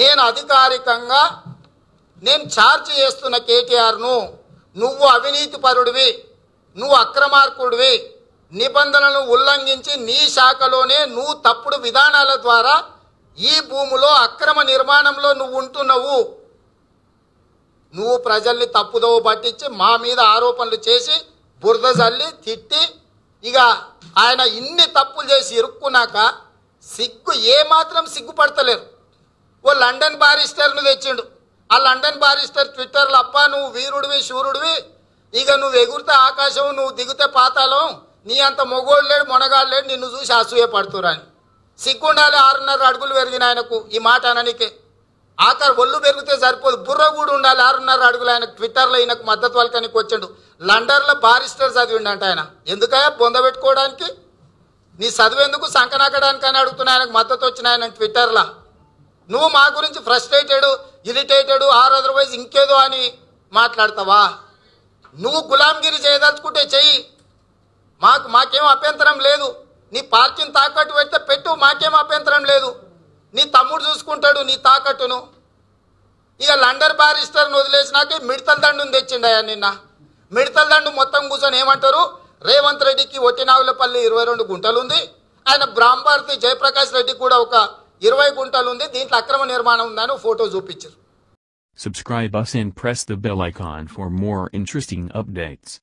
నేను అధికారికంగా నేను ఛార్జ్ చేస్తున్న కేటీఆర్ను నువ్వు అవినీతిపరుడివి నువ్వు అక్రమార్కుడివి నిబంధనలను ఉల్లంఘించి నీ శాఖలోనే నువ్వు తప్పుడు విధానాల ద్వారా ఈ భూమిలో అక్రమ నిర్మాణంలో నువ్వు ఉంటున్నావు నువ్వు ప్రజల్ని తప్పుదోవ పట్టించి మా మీద ఆరోపణలు చేసి బురద చల్లి తిట్టి ఇక ఆయన ఇన్ని తప్పులు చేసి ఇరుక్కున్నాక సిగ్గు ఏమాత్రం సిగ్గుపడతలేరు ఓ లండన్ బారిస్టర్ను తెచ్చిండు ఆ లండన్ బారిస్టర్ ట్విట్టర్లో అప్ప నువ్వు వీరుడివి శూరుడివి ఇక నువ్వు ఎగురితే ఆకాశం నువ్వు దిగితే పాతాలం నీ అంత మొగోళ్ళు లేడు మొనగాడు లేడు నిన్ను చూసి అసూయ పడుతురని సిగ్గుండాలి ఆరున్నర అడుగులు పెరిగిన ఆయనకు ఈ మాట అననికే ఆఖరి ఒళ్ళు పెరిగితే సరిపోదు బుర్ర కూడా ఉండాలి ఆరున్నర అడుగులు ఆయన ట్విట్టర్లో ఈయనకు మద్దతు వాళ్ళకనికి వచ్చిండు లండన్లో బారిస్టర్ చదివిండంట ఆయన బొంద పెట్టుకోవడానికి నీ చదువు ఎందుకు సంకనాకడానికి అని అడుగుతున్నా ఆయనకు మద్దతు వచ్చిన ఆయన ట్విట్టర్లో నువ్వు మా గురించి ఫ్రస్ట్రేటెడ్ ఇరిటేటెడ్ ఆర్ అదర్వైజ్ ఇంకేదో అని మాట్లాడతావా నువ్వు గులాంగిరి చేయదలుచుకుంటే చెయ్యి మాకు మాకేం అభ్యంతరం లేదు నీ పార్టీని తాకట్టు పెడితే పెట్టు మాకేం అభ్యంతరం లేదు నీ తమ్ముడు చూసుకుంటాడు నీ తాకట్టును ఇక లండర్ బారిస్టర్ని వదిలేసినాక మిడతల దండుని తెచ్చిండయా నిన్న మిడతల దండు మొత్తం కూర్చొని ఏమంటారు రేవంత్ రెడ్డికి ఒట్టినావులపల్లి ఇరవై రెండు గుంటలు ఉంది ఆయన బ్రాహ్మారతి జయప్రకాష్ రెడ్డి కూడా ఒక Subscribe us and press the bell icon for more interesting updates.